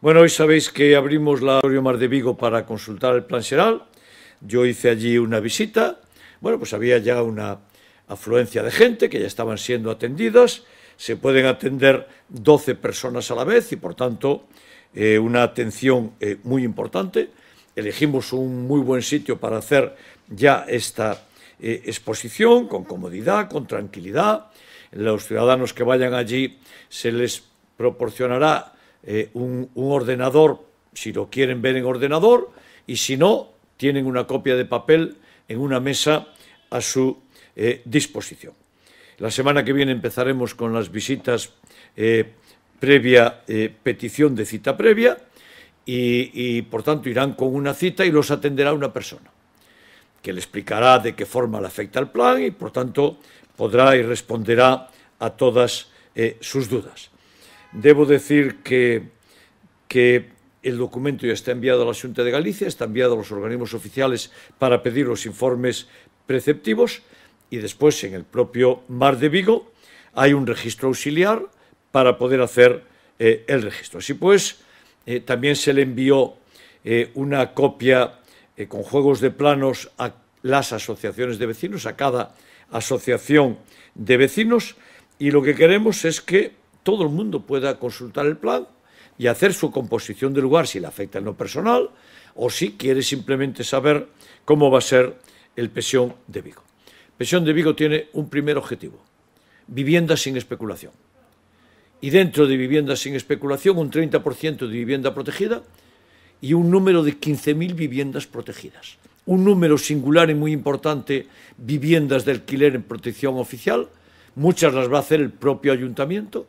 Bueno, hoy sabéis que abrimos la Mar de Vigo para consultar el plan general. Yo hice allí una visita. Bueno, pues había ya una afluencia de gente que ya estaban siendo atendidas. Se pueden atender 12 personas a la vez y, por tanto, eh, una atención eh, muy importante. Elegimos un muy buen sitio para hacer ya esta eh, exposición con comodidad, con tranquilidad. Los ciudadanos que vayan allí se les proporcionará eh, un, ordenador, si lo quieren ver en ordenador, y si no, tienen una copia de papel en una mesa a su eh, disposición. La semana que viene empezaremos con las visitas eh, previa, petición de cita previa, y, y, por tanto irán con una cita y los atenderá una persona, que le explicará de qué forma le afecta el plan y por tanto podrá y responderá a todas sus dudas. Debo decir que, que el documento ya está enviado a la Junta de Galicia, está enviado a los organismos oficiales para pedir los informes preceptivos y después en el propio Mar de Vigo hay un registro auxiliar para poder hacer eh, el registro. Así pues, eh, también se le envió eh, una copia con juegos de planos a las asociaciones de vecinos, a cada asociación de vecinos, y lo que queremos es que todo el mundo pueda consultar el plan y hacer su composición del lugar si le afecta en lo personal o si quiere simplemente saber cómo va a ser el Pesión de Vigo. Pesión de Vigo tiene un primer objetivo, vivienda sin especulación. Y dentro de vivienda sin especulación, un 30% de vivienda protegida y un número de 15.000 viviendas protegidas. Un número singular y muy importante, viviendas de alquiler en protección oficial, muchas las va a hacer el propio ayuntamiento,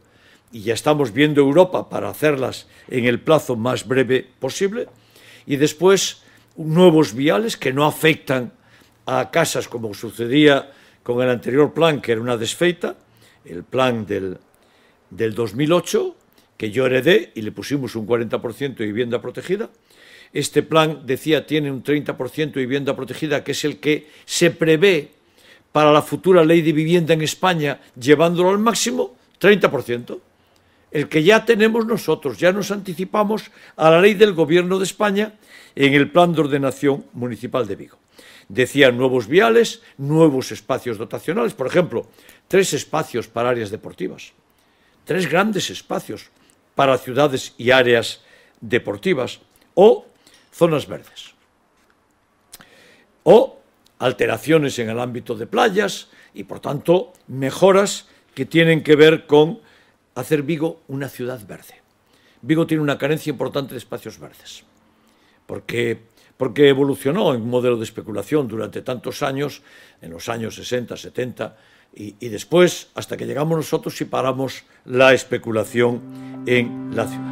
y ya estamos viendo Europa para hacerlas en el plazo más breve posible, y después nuevos viales que no afectan a casas como sucedía con el anterior plan, que era una desfeita, el plan del, 2008, que yo heredé y le pusimos un 40% de vivienda protegida. Este plan, decía, tiene un 30% de vivienda protegida, que es el que se prevé para la futura ley de vivienda en España, llevándolo al máximo, 30% el que ya tenemos nosotros, ya nos anticipamos a la ley del Gobierno de España en el Plan de Ordenación Municipal de Vigo. Decía nuevos viales, nuevos espacios dotacionales, por ejemplo, tres espacios para áreas deportivas, tres grandes espacios para ciudades y áreas deportivas o zonas verdes. O alteraciones en el ámbito de playas y, por tanto, mejoras que tienen que ver con hacer Vigo una ciudad verde. Vigo tiene una carencia importante de espacios verdes, porque, porque evolucionó en un modelo de especulación durante tantos años, en los años 60, 70, y después hasta que llegamos nosotros y paramos la especulación en la ciudad.